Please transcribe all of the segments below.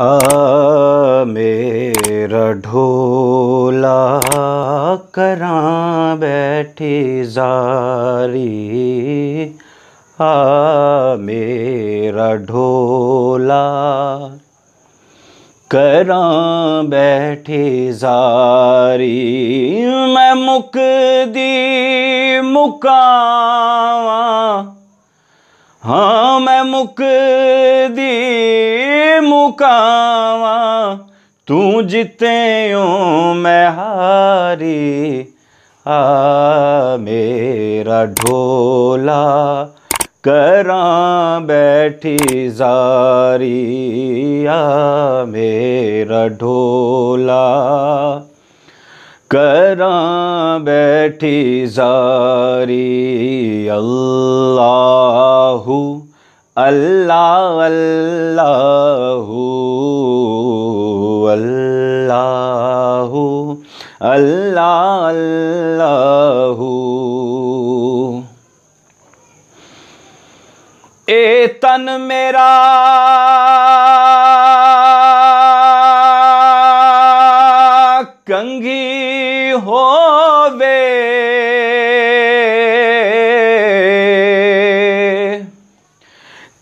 आ मेरा ढोला करा बैठी जारी आ मेरा ढोला करा बैठी जारी मैं मुक दी मुकावा हाँ मैं मुक मुकावा तू जीते मैं हारी आ मेरा ढोला करा बैठी जारी आ मेरा ढोला करा बैठी जारी अल्लाहू अल्लाह अल्लाहू अल्लाहू अल्लाह अल्लाहू ए तन मेरा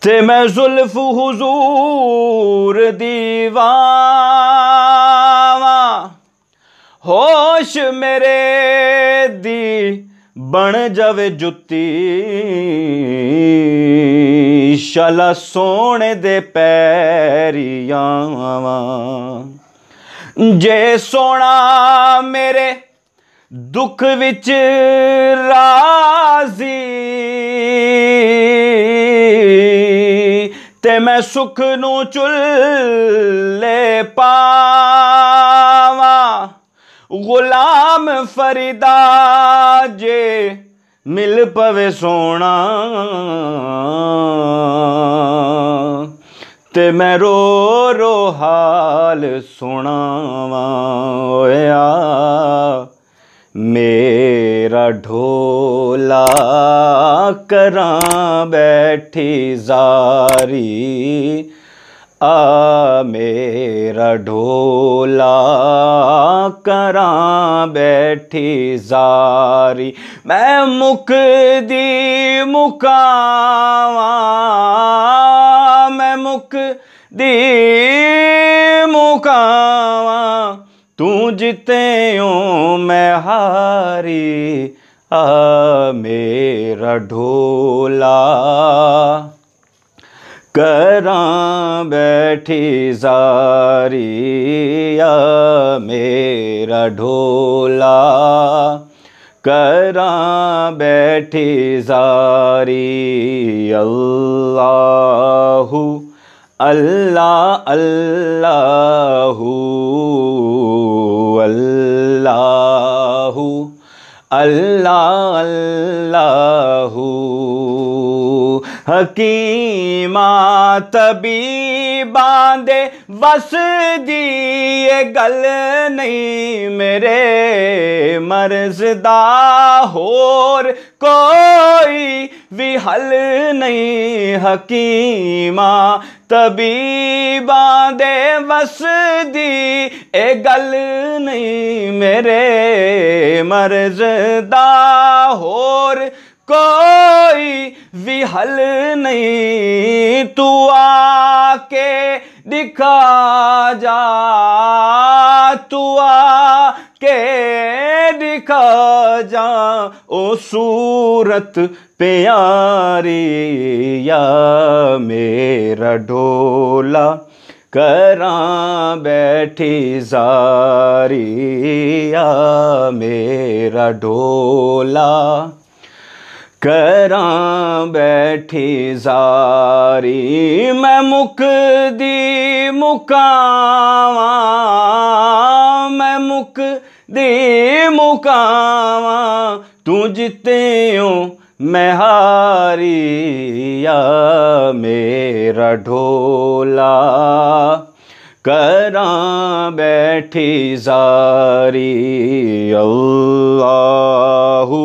ਤੇ ਮੈਂ ਜ਼ੁਲਫ ਹਜ਼ੂਰ ਦੀਵਾਵਾ ਹੋਸ਼ ਮੇਰੇ ਦੀ ਬਣ ਜਾਵੇ ਜੁੱਤੀ ਸ਼ਾਲਾ ਸੋਹਣੇ ਦੇ ਪੈਰੀਆਂ ਵਾ ਜੇ ਸੋਣਾ ਮੇਰੇ ਦੁੱਖ ਵਿੱਚ ਰਾਜ਼ੀ त सुख न चुल ले पुल फरीदा मिल पवे सोण ते मैं रो रो हाल सुवां मे तेरा ढोला करा बैठी जारी आ मेरा ढोला करा बैठी जारी मैं दी मुका गूंजते हूँ मैं हारी आ मेरा ढोला करा बैठी जारी आ मेरा ढोला करा बैठी जारी अल्लाहू अल्लाह अल्लाहू अल्लाहु अल्लाह अल्लाह हकीमा तबी बांधे बस दी ये गल नहीं मेरे मर्जदा होर कोई भी हल नहीं हकीमा तबीबा दे बस दी ए गल नहीं मेरे मर्जदा होर कोई भी हल नहीं तू आके दिखा जा तुआ के दिखा जा ओ सूरत प्यारी या मेरा डोला करा बैठी जारी या मेरा डोला करा बैठी जारी मैं मुक दी मुकावा मैं मुक दी मुकावा तू जीते हूँ मैं हारी या मेरा ढोला करा बैठी जारी अल्लाहू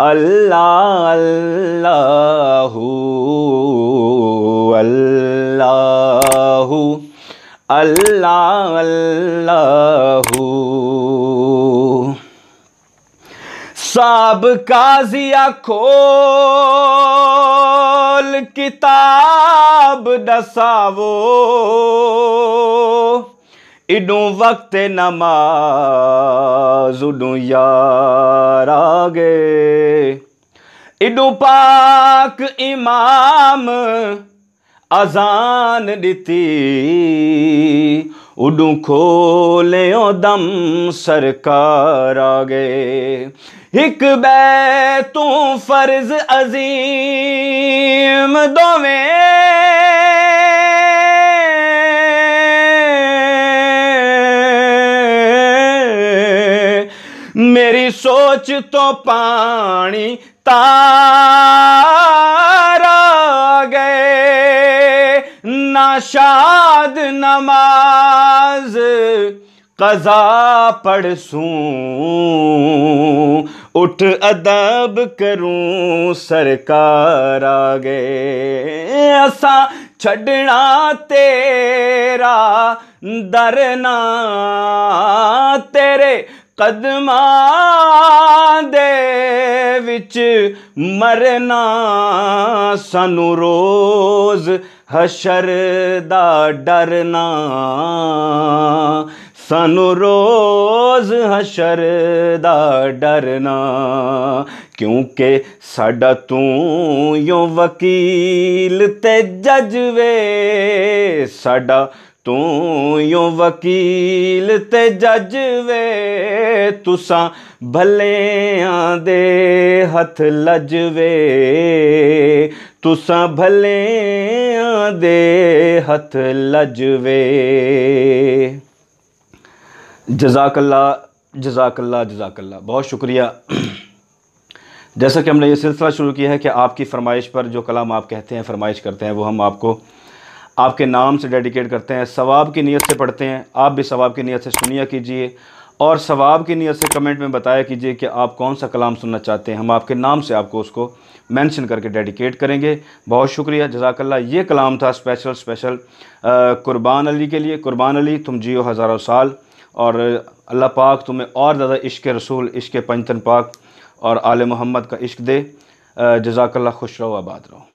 अल्लाह अल्लाह अल्लाह अल्लाह अल्लाह साब काजिया खोल किताब दसावो इनो वक्त नमाज उडू यार गए इडू पाक इमाम अजान दिती उडू खोले दम सरकार गए एक बै तू फर्ज अजीम दोवें सोच तो पानी तारा गए शाद नमाज कजा पढ़ सूं उठ अदब करूं सरकार आ गए असा छड़ना तेरा दरना तेरे ਕਦਮਾਂ ਦੇ ਵਿੱਚ ਮਰਨਾ ਸਾਨੂੰ ਰੋਜ਼ ਹਸ਼ਰ ਦਾ ਡਰਨਾ ਸਾਨੂੰ ਰੋਜ਼ ਹਸ਼ਰ ਦਾ ਡਰਨਾ ਕਿਉਂਕਿ ਸਾਡਾ ਤੂੰ ਯੋ ਵਕੀਲ ਤੇ ਜੱਜ ਵੇ ਸਾਡਾ तू यो वकील ते जज वे तुसा भलेआं दे हथ लजवे तुसा भलेआं दे हथ लजवे जजाकल्ला जजाकल्ला जजाकल्ला बहुत शुक्रिया जैसा कि हमने ये सिलसिला शुरू किया है कि आपकी फरमाइश पर जो कलाम आप कहते हैं फरमाइश करते हैं वो हम आपको आपके नाम से डेडिकेट करते हैं सवाब की नीयत से पढ़ते हैं आप भी सवाब की नीयत से सुनिया कीजिए और सवाब की नीयत से कमेंट में बताया कीजिए कि आप कौन सा कलाम सुनना चाहते हैं हम आपके नाम से आपको उसको मेंशन करके डेडिकेट करेंगे बहुत शुक्रिया जजाकल्ला ये कलाम था स्पेशल स्पेशल कुर्बान अली के लिए कुर्बान अली तुम जियो हज़ारों साल और अल्लाह पाक तुम्हें और ज़्यादा इश्क रसूल इश्क पंचन पाक और आल मोहम्मद का इश्क दे जजाकल्ला खुश रहो आबाद रहो